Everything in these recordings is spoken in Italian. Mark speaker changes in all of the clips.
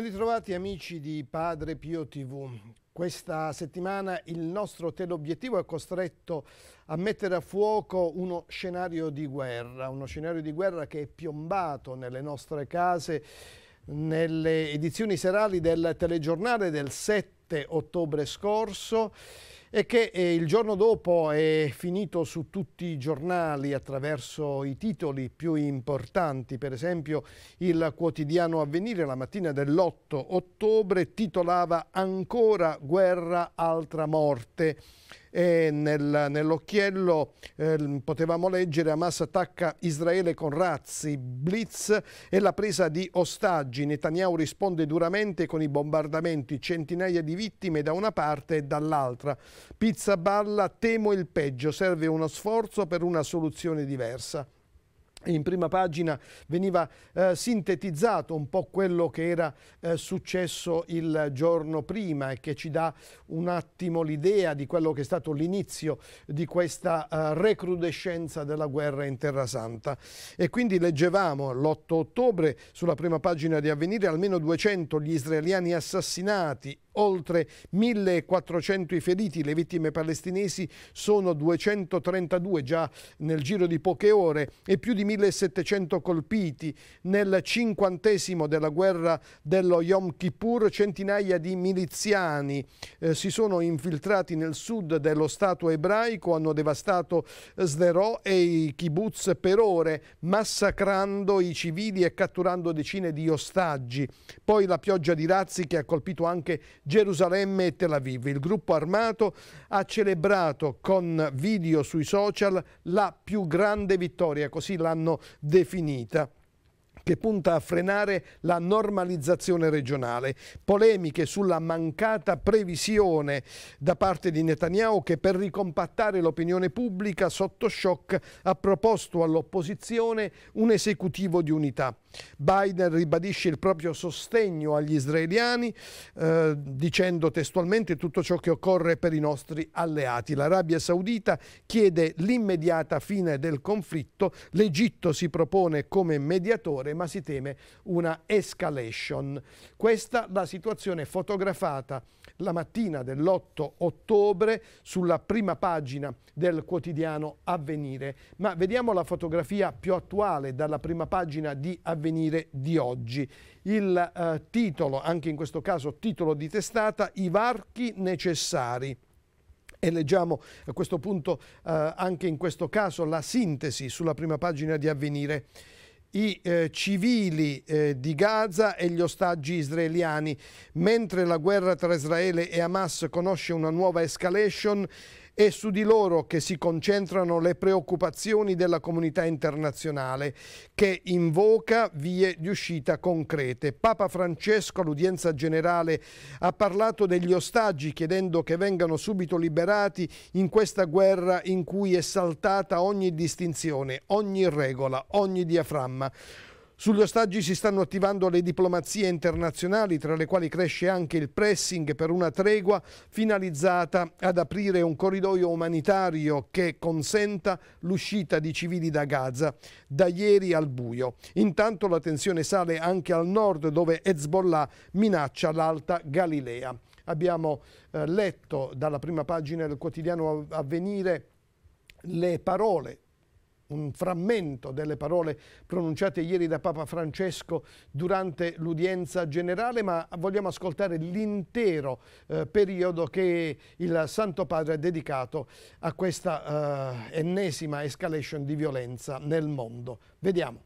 Speaker 1: Ben ritrovati amici di Padre Pio TV. Questa settimana il nostro teleobiettivo è costretto a mettere a fuoco uno scenario di guerra, uno scenario di guerra che è piombato nelle nostre case nelle edizioni serali del telegiornale del 7 ottobre scorso e che eh, il giorno dopo è finito su tutti i giornali attraverso i titoli più importanti, per esempio il quotidiano Avvenire la mattina dell'8 ottobre titolava ancora guerra altra morte e nel, nell'occhiello eh, potevamo leggere Hamas attacca Israele con razzi, blitz e la presa di ostaggi. Netanyahu risponde duramente con i bombardamenti, centinaia di vittime da una parte e dall'altra. Pizza balla, temo il peggio, serve uno sforzo per una soluzione diversa in prima pagina veniva eh, sintetizzato un po' quello che era eh, successo il giorno prima e che ci dà un attimo l'idea di quello che è stato l'inizio di questa eh, recrudescenza della guerra in Terra Santa. E quindi leggevamo l'8 ottobre sulla prima pagina di Avvenire almeno 200 gli israeliani assassinati oltre 1400 i feriti, le vittime palestinesi sono 232 già nel giro di poche ore e più di 1700 colpiti. Nel cinquantesimo della guerra dello Yom Kippur centinaia di miliziani eh, si sono infiltrati nel sud dello Stato ebraico, hanno devastato Sderò e i kibbutz per ore, massacrando i civili e catturando decine di ostaggi. Poi la pioggia di razzi che ha colpito anche Gerusalemme e Tel Aviv. Il gruppo armato ha celebrato con video sui social la più grande vittoria, così l'hanno definita che punta a frenare la normalizzazione regionale. Polemiche sulla mancata previsione da parte di Netanyahu che per ricompattare l'opinione pubblica sotto shock ha proposto all'opposizione un esecutivo di unità. Biden ribadisce il proprio sostegno agli israeliani eh, dicendo testualmente tutto ciò che occorre per i nostri alleati. L'Arabia Saudita chiede l'immediata fine del conflitto, l'Egitto si propone come mediatore maggiore, ma si teme una escalation. Questa la situazione fotografata la mattina dell'8 ottobre sulla prima pagina del quotidiano Avvenire. Ma vediamo la fotografia più attuale dalla prima pagina di Avvenire di oggi. Il eh, titolo, anche in questo caso titolo di testata, I varchi necessari. E leggiamo a questo punto eh, anche in questo caso la sintesi sulla prima pagina di Avvenire i eh, civili eh, di Gaza e gli ostaggi israeliani. Mentre la guerra tra Israele e Hamas conosce una nuova escalation, è su di loro che si concentrano le preoccupazioni della comunità internazionale che invoca vie di uscita concrete. Papa Francesco all'udienza generale ha parlato degli ostaggi chiedendo che vengano subito liberati in questa guerra in cui è saltata ogni distinzione, ogni regola, ogni diaframma. Sugli ostaggi si stanno attivando le diplomazie internazionali, tra le quali cresce anche il pressing per una tregua finalizzata ad aprire un corridoio umanitario che consenta l'uscita di civili da Gaza, da ieri al buio. Intanto la tensione sale anche al nord, dove Hezbollah minaccia l'Alta Galilea. Abbiamo eh, letto dalla prima pagina del quotidiano Avvenire le parole un frammento delle parole pronunciate ieri da Papa Francesco durante l'udienza generale, ma vogliamo ascoltare l'intero eh, periodo che il Santo Padre ha dedicato a questa eh, ennesima escalation di violenza nel mondo.
Speaker 2: Vediamo.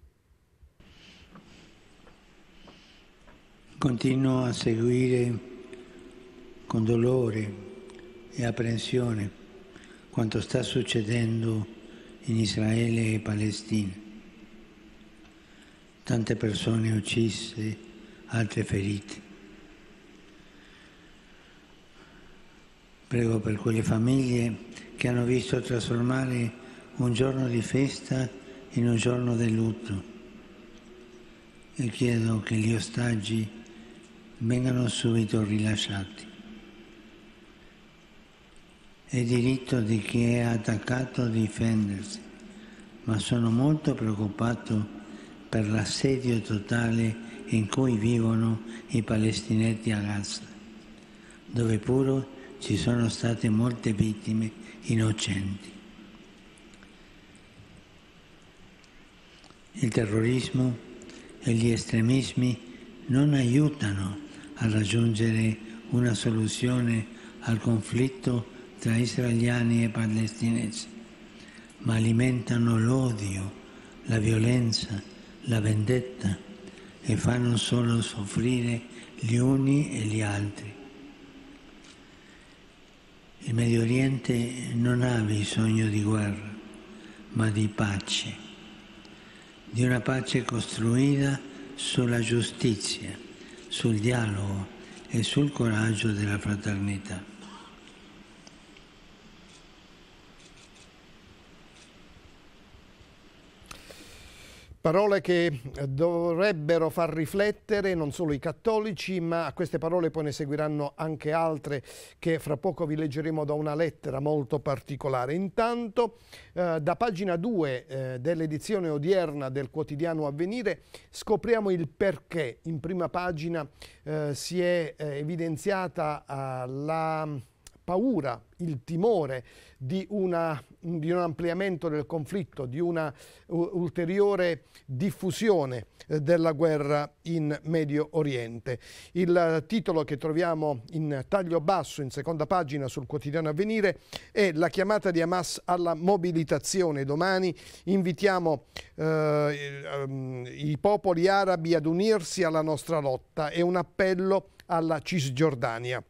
Speaker 2: Continuo a seguire con dolore e apprensione quanto sta succedendo in Israele e Palestina. Tante persone uccise, altre ferite. Prego per quelle famiglie che hanno visto trasformare un giorno di festa in un giorno di lutto e chiedo che gli ostaggi vengano subito rilasciati. È diritto di chi è attaccato difendersi, ma sono molto preoccupato per l'assedio totale in cui vivono i palestinetti a Gaza, dove pure ci sono state molte vittime innocenti. Il terrorismo e gli estremismi non aiutano a raggiungere una soluzione al conflitto tra israeliani e palestinesi, ma alimentano l'odio, la violenza, la vendetta e fanno solo soffrire gli uni e gli altri. Il Medio Oriente non ha bisogno di guerra, ma di pace, di una pace costruita sulla giustizia, sul dialogo e sul coraggio della fraternità.
Speaker 1: Parole che eh, dovrebbero far riflettere non solo i cattolici, ma a queste parole poi ne seguiranno anche altre che fra poco vi leggeremo da una lettera molto particolare. Intanto eh, da pagina 2 eh, dell'edizione odierna del quotidiano Avvenire scopriamo il perché in prima pagina eh, si è eh, evidenziata eh, la paura, il timore di, una, di, un ampliamento del conflitto, di una ulteriore diffusione eh, della guerra in Medio Oriente. Il titolo che troviamo in taglio basso, in seconda pagina sul quotidiano Avvenire, è la chiamata di Hamas alla mobilitazione. Domani invitiamo eh, ehm, i popoli arabi ad unirsi alla nostra lotta. È un appello alla Cisgiordania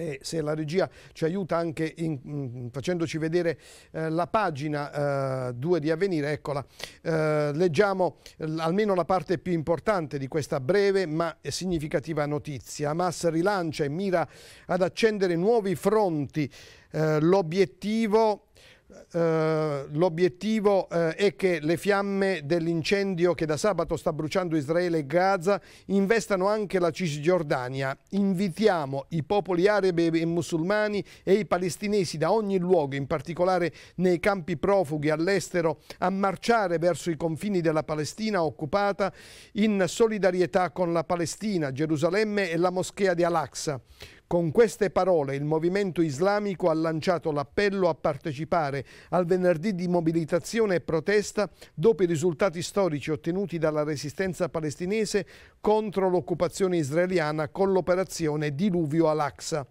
Speaker 1: e se la regia ci aiuta anche in, mh, mm, facendoci vedere eh, la pagina eh, 2 di Avvenire, eccola, eh, leggiamo almeno la parte più importante di questa breve ma significativa notizia. Hamas rilancia e mira ad accendere nuovi fronti. Eh, l'obiettivo eh, l'obiettivo uh, è che le fiamme dell'incendio che da sabato sta bruciando Israele e Gaza investano anche la Cisgiordania. Invitiamo i popoli arabi e musulmani e i palestinesi da ogni luogo, in particolare nei campi profughi all'estero, a marciare verso i confini della Palestina occupata in solidarietà con la Palestina, Gerusalemme e la moschea di Al-Aqsa con queste parole il movimento islamico ha lanciato l'appello a partecipare al venerdì di mobilitazione e protesta dopo i risultati storici ottenuti dalla resistenza palestinese contro l'occupazione israeliana con l'operazione Diluvio al-Aqsa.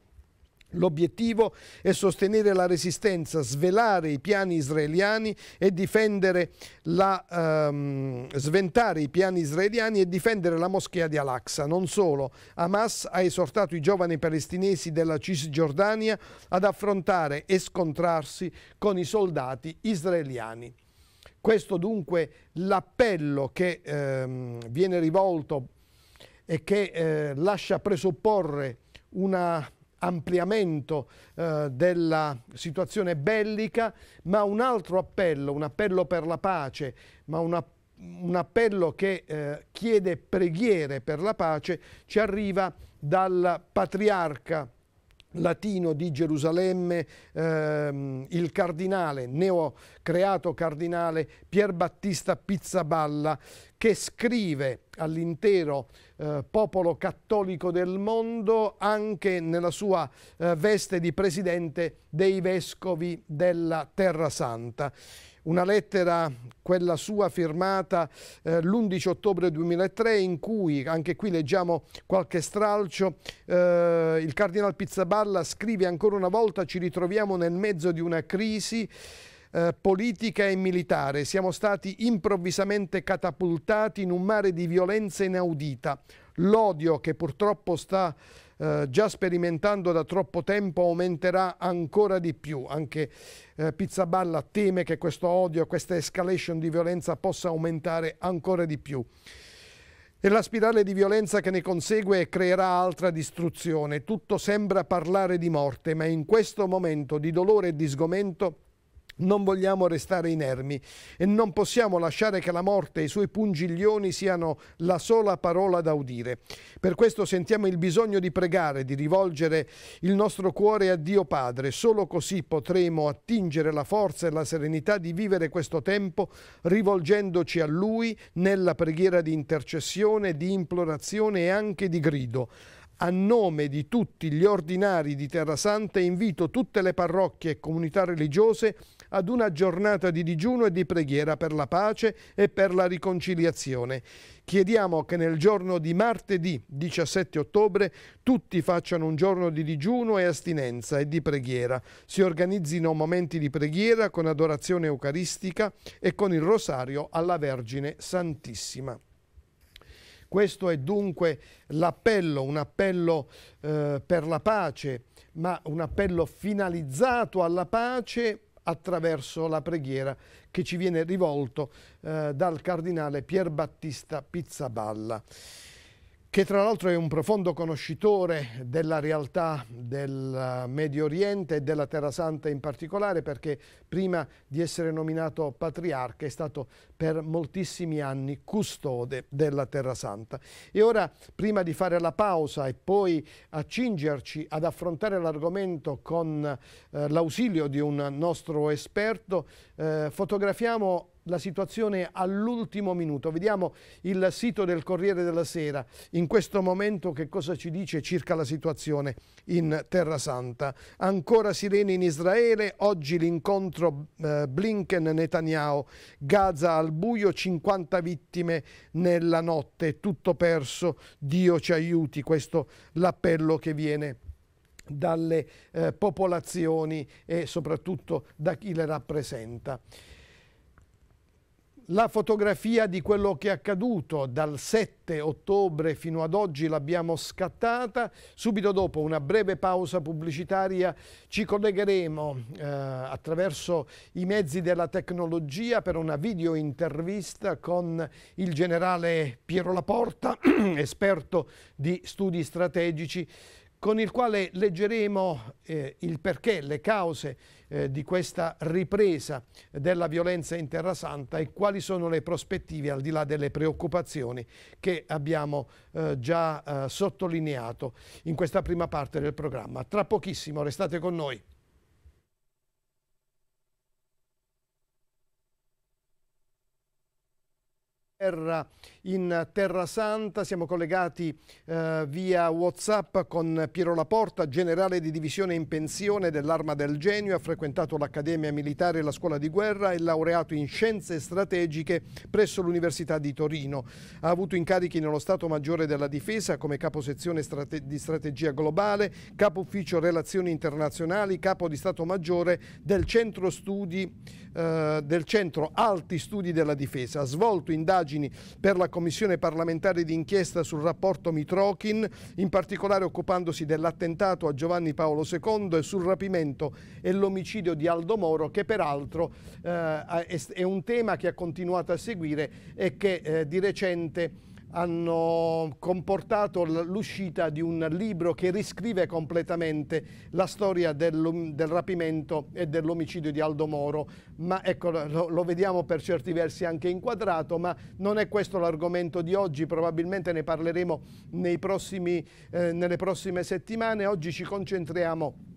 Speaker 1: L'obiettivo è sostenere la resistenza, svelare i piani israeliani e difendere la, ehm, sventare i piani israeliani e difendere la moschea di Al-Aqsa. Non solo, Hamas ha esortato i giovani palestinesi della Cisgiordania ad affrontare e scontrarsi con i soldati israeliani. Questo dunque l'appello che ehm, viene rivolto e che eh, lascia presupporre una ampliamento eh, della situazione bellica, ma un altro appello, un appello per la pace, ma un appello un appello che eh, chiede preghiere per la pace ci arriva dal patriarca latino di Gerusalemme, ehm, il cardinale, neocreato cardinale Pier Battista Pizzaballa, che scrive all'intero eh, popolo cattolico del mondo anche nella sua eh, veste di presidente dei vescovi della Terra Santa. Una lettera, quella sua firmata eh, l'11 ottobre 2003, in cui, anche qui leggiamo qualche stralcio, eh, il cardinal Pizzaballa scrive ancora una volta ci ritroviamo nel mezzo di una crisi, eh, politica e militare. Siamo stati improvvisamente catapultati in un mare di violenza inaudita. L'odio che purtroppo sta eh, già sperimentando da troppo tempo aumenterà ancora di più. Anche eh, Pizzaballa teme che questo odio, questa escalation di violenza possa aumentare ancora di più. E la spirale di violenza che ne consegue creerà altra distruzione. Tutto sembra parlare di morte, ma in questo momento di dolore e di sgomento non vogliamo restare inermi e non possiamo lasciare che la morte e i suoi pungiglioni siano la sola parola da udire. Per questo sentiamo il bisogno di pregare, di rivolgere il nostro cuore a Dio Padre. Solo così potremo attingere la forza e la serenità di vivere questo tempo rivolgendoci a Lui nella preghiera di intercessione, di implorazione e anche di grido. A nome di tutti gli ordinari di Terra Santa invito tutte le parrocchie e comunità religiose a ad una giornata di digiuno e di preghiera per la pace e per la riconciliazione. Chiediamo che nel giorno di martedì 17 ottobre tutti facciano un giorno di digiuno e astinenza e di preghiera. Si organizzino momenti di preghiera con adorazione eucaristica e con il rosario alla Vergine Santissima. Questo è dunque l'appello, un appello eh, per la pace, ma un appello finalizzato alla pace attraverso la preghiera che ci viene rivolto eh, dal cardinale Pier Battista Pizzaballa che tra l'altro è un profondo conoscitore della realtà del eh, Medio Oriente e della Terra Santa in particolare perché prima di essere nominato patriarca è stato per moltissimi anni custode della Terra Santa. E ora prima di fare la pausa e poi accingerci ad affrontare l'argomento con eh, l'ausilio di un nostro esperto, eh, fotografiamo la situazione all'ultimo minuto. Vediamo il sito del Corriere della Sera in questo momento che cosa ci dice circa la situazione in Terra Santa. Ancora sirene in Israele, oggi l'incontro eh, Blinken-Netanyahu, Gaza al buio, 50 vittime nella notte, tutto perso, Dio ci aiuti, questo l'appello che viene dalle eh, popolazioni e soprattutto da chi le rappresenta. La fotografia di quello che è accaduto dal 7 ottobre fino ad oggi l'abbiamo scattata. Subito dopo una breve pausa pubblicitaria ci collegheremo eh, attraverso i mezzi della tecnologia per una videointervista con il generale Piero Laporta, esperto di studi strategici con il quale leggeremo eh, il perché, le cause eh, di questa ripresa della violenza in Terra Santa e quali sono le prospettive al di là delle preoccupazioni che abbiamo eh, già eh, sottolineato in questa prima parte del programma. Tra pochissimo restate con noi. in Terra Santa, siamo collegati eh, via Whatsapp con Piero Laporta, generale di divisione in pensione dell'Arma del Genio, ha frequentato l'Accademia Militare e la Scuola di Guerra e laureato in Scienze Strategiche presso l'Università di Torino. Ha avuto incarichi nello Stato Maggiore della Difesa come capo sezione strate di strategia globale, capo ufficio relazioni internazionali, capo di Stato Maggiore del Centro, Studi, eh, del Centro Alti Studi della Difesa. Ha svolto indagini indagini per la Commissione parlamentare d'inchiesta sul rapporto Mitrokin, in particolare occupandosi dell'attentato a Giovanni Paolo II e sul rapimento e l'omicidio di Aldo Moro, che peraltro eh, è un tema che ha continuato a seguire e che eh, di recente hanno comportato l'uscita di un libro che riscrive completamente la storia del, del rapimento e dell'omicidio di Aldo Moro. Ma ecco, lo, lo, vediamo per certi versi anche inquadrato, ma non è questo l'argomento di oggi, probabilmente ne parleremo prossimi, eh, nelle prossime settimane. Oggi ci concentriamo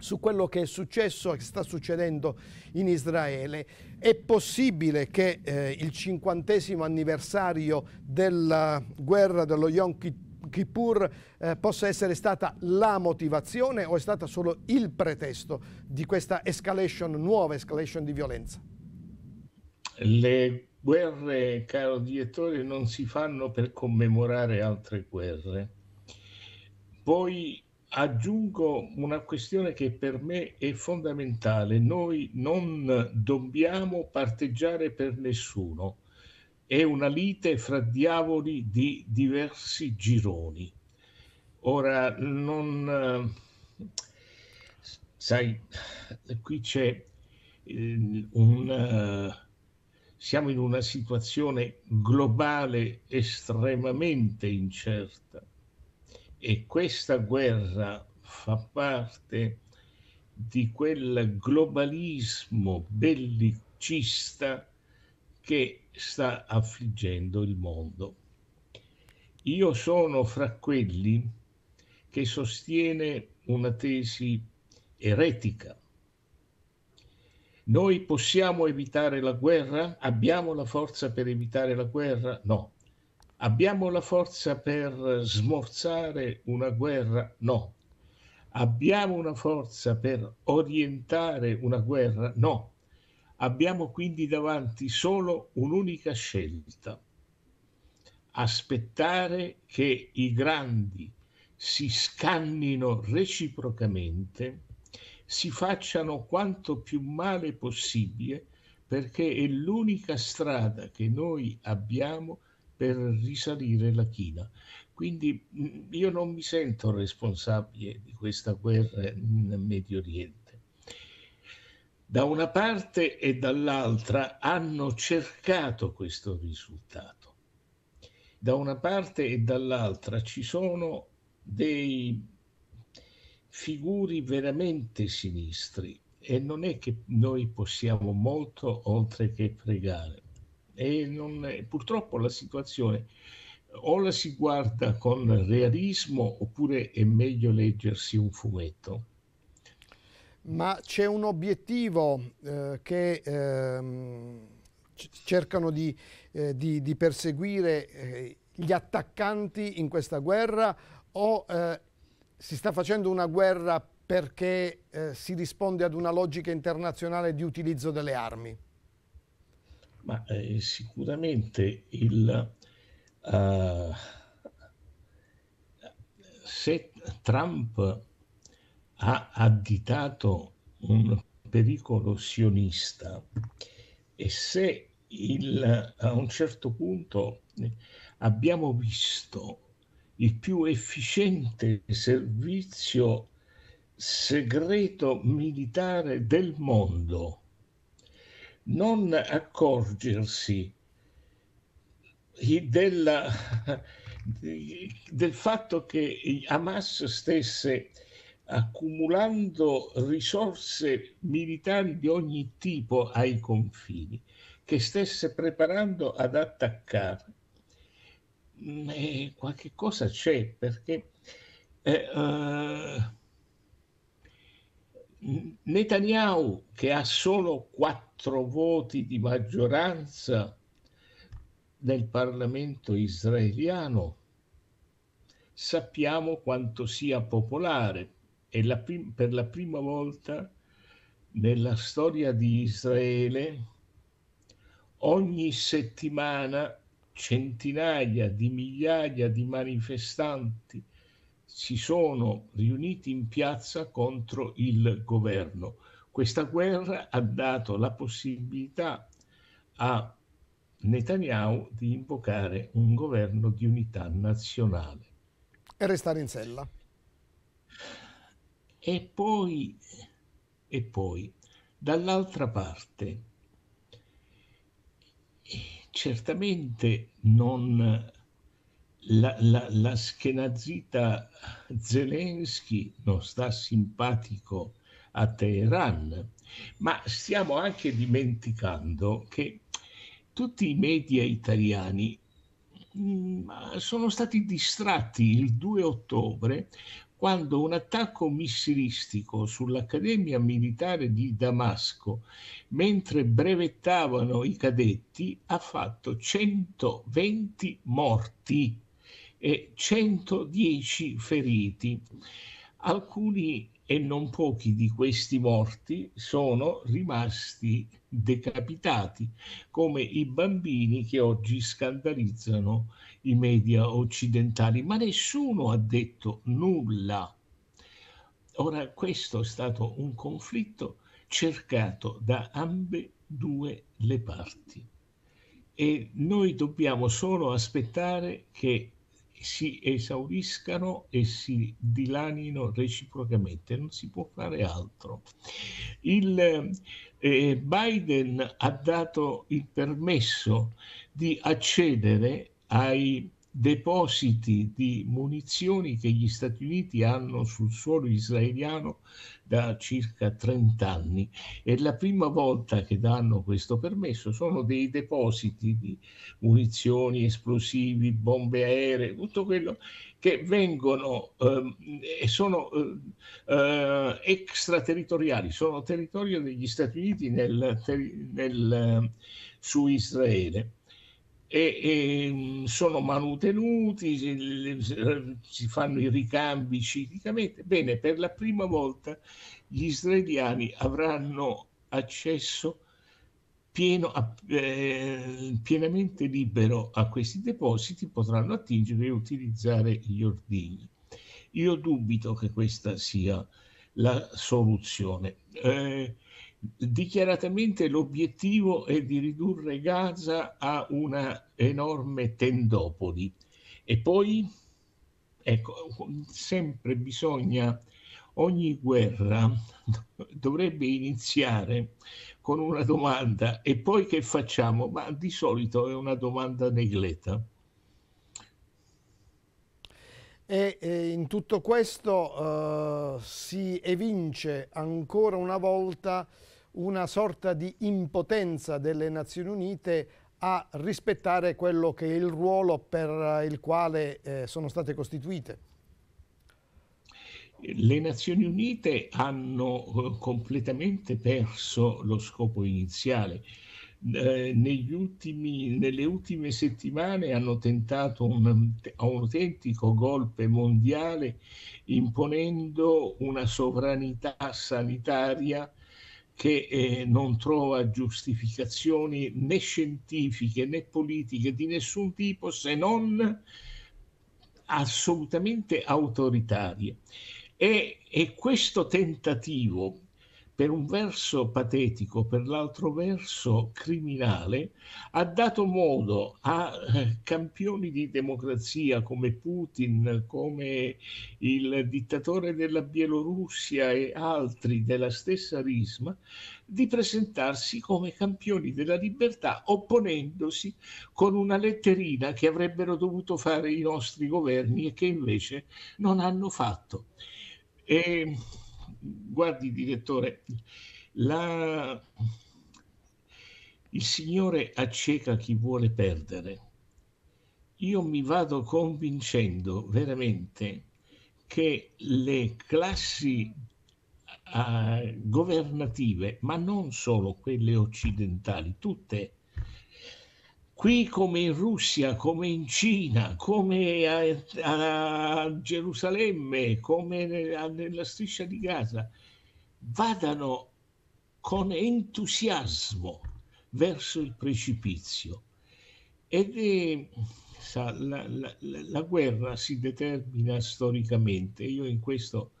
Speaker 1: su quello che è successo e che sta succedendo in Israele. È possibile che eh, il cinquantesimo anniversario della guerra dello Yom Kippur eh, possa essere stata la motivazione o è stata solo il pretesto di questa escalation, nuova escalation di violenza?
Speaker 3: Le guerre, caro direttore, non si fanno per commemorare altre guerre. Poi aggiungo una questione che per me è fondamentale. Noi non dobbiamo parteggiare per nessuno. È una lite fra diavoli di diversi gironi. Ora, non... Sai, qui c'è eh, un... Eh, siamo in una situazione globale estremamente incerta e questa guerra fa parte di quel globalismo bellicista che sta affliggendo il mondo. Io sono fra quelli che sostiene una tesi eretica. Noi possiamo evitare la guerra? Abbiamo la forza per evitare la guerra? No. Abbiamo la forza per smorzare una guerra? No. Abbiamo una forza per orientare una guerra? No. Abbiamo quindi davanti solo un'unica scelta. Aspettare che i grandi si scannino reciprocamente, si facciano quanto più male possibile, perché è l'unica strada che noi abbiamo per risalire la china. Quindi io non mi sento responsabile di questa guerra in Medio Oriente. Da una parte e dall'altra hanno cercato questo risultato. Da una parte e dall'altra ci sono dei figuri veramente sinistri e non è che noi possiamo molto oltre che pregare e non, purtroppo la situazione o la si guarda con realismo oppure è meglio leggersi un fumetto.
Speaker 1: Ma c'è un obiettivo eh, che ehm, cercano di, eh, di, di perseguire eh, gli attaccanti in questa guerra o eh, si sta facendo una guerra perché eh, si risponde ad una logica internazionale di utilizzo delle armi? ma eh, sicuramente
Speaker 3: il, uh, se Trump ha additato un pericolo sionista e se il, a un certo punto abbiamo visto il più efficiente servizio segreto militare del mondo non accorgersi della, del fatto che Hamas stesse accumulando risorse militari di ogni tipo ai confini, che stesse preparando ad attaccare. E eh, qualche cosa c'è perché eh, uh, Netanyahu, che ha solo quattro voti di maggioranza nel Parlamento israeliano, sappiamo quanto sia popolare e la prim- per la prima volta nella storia di Israele ogni settimana centinaia di migliaia di manifestanti si sono riuniti in piazza contro il governo. Questa guerra ha dato la possibilità a Netanyahu di invocare un governo di unità nazionale.
Speaker 1: E restare in sella.
Speaker 3: E poi, e poi dall'altra parte, certamente non la, la, la schenazita Zelensky non sta simpatico a Teheran, ma stiamo anche dimenticando che tutti i media italiani mm, sono stati distratti il 2 ottobre quando un attacco missilistico sull'Accademia Militare di Damasco, mentre brevettavano i cadetti, ha fatto 120 morti e 110 feriti. Alcuni e non pochi di questi morti sono rimasti decapitati, come i bambini che oggi scandalizzano i media occidentali, ma nessuno ha detto nulla. Ora questo è stato un conflitto cercato da ambe due le parti e noi dobbiamo solo aspettare che si esauriscano e si dilanino reciprocamente, non si può fare altro. Il, eh, Biden ha dato il permesso di accedere ai depositi di munizioni che gli Stati Uniti hanno sul suolo israeliano da circa 30 anni. È la prima volta che danno questo permesso. Sono dei depositi di munizioni, esplosivi, bombe aeree, tutto quello che vengono ehm, e eh, sono eh, extraterritoriali, sono territorio degli Stati Uniti nel, nel, eh, su Israele e, e mm, sono manutenuti, si, eh, si fanno i ricambi ciclicamente. Bene, per la prima volta gli israeliani avranno accesso pieno, eh, pienamente libero a questi depositi, potranno attingere e utilizzare gli ordigni. Io dubito che questa sia la soluzione. Eh, Dichiaratamente l'obiettivo è di ridurre Gaza a una enorme tendopoli e poi, ecco, sempre bisogna, ogni guerra dovrebbe iniziare con una domanda e poi che facciamo? Ma di solito è una domanda negletta.
Speaker 1: E, eh, eh in tutto questo eh, si evince ancora una volta una sorta di impotenza delle Nazioni Unite a rispettare quello che è il ruolo per il quale eh, sono state costituite.
Speaker 3: Le Nazioni Unite hanno eh, completamente perso lo scopo iniziale eh, ultimi, nelle ultime settimane hanno tentato un, un autentico golpe mondiale imponendo una sovranità sanitaria che eh, non trova giustificazioni né scientifiche né politiche di nessun tipo se non assolutamente autoritarie. E, e questo tentativo per un verso patetico, per l'altro verso criminale, ha dato modo a eh, campioni di democrazia come Putin, come il dittatore della Bielorussia e altri della stessa risma, di presentarsi come campioni della libertà opponendosi con una letterina che avrebbero dovuto fare i nostri governi e che invece non hanno fatto. E guardi direttore, la... il Signore acceca chi vuole perdere. Io mi vado convincendo veramente che le classi eh, governative, ma non solo quelle occidentali, tutte qui come in Russia, come in Cina, come a, a Gerusalemme, come nella, nella striscia di Gaza, vadano con entusiasmo verso il precipizio. Ed è, sa, la, la, la guerra si determina storicamente, io in questo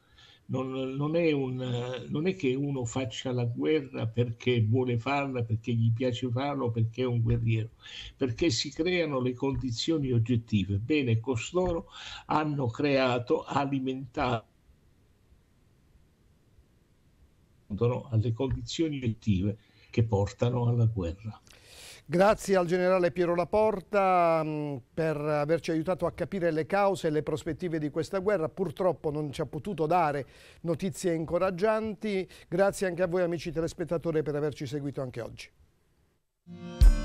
Speaker 3: non, non, è un, non, è che uno faccia la guerra perché vuole farla, perché gli piace farlo, perché è un guerriero, perché si creano le condizioni oggettive. Bene, costoro hanno creato, alimentato alle condizioni oggettive che portano alla guerra.
Speaker 1: Grazie al generale Piero Laporta mm, per averci aiutato a capire le cause e le prospettive di questa guerra. Purtroppo non ci ha potuto dare notizie incoraggianti. Grazie anche a voi amici telespettatori per averci seguito anche oggi.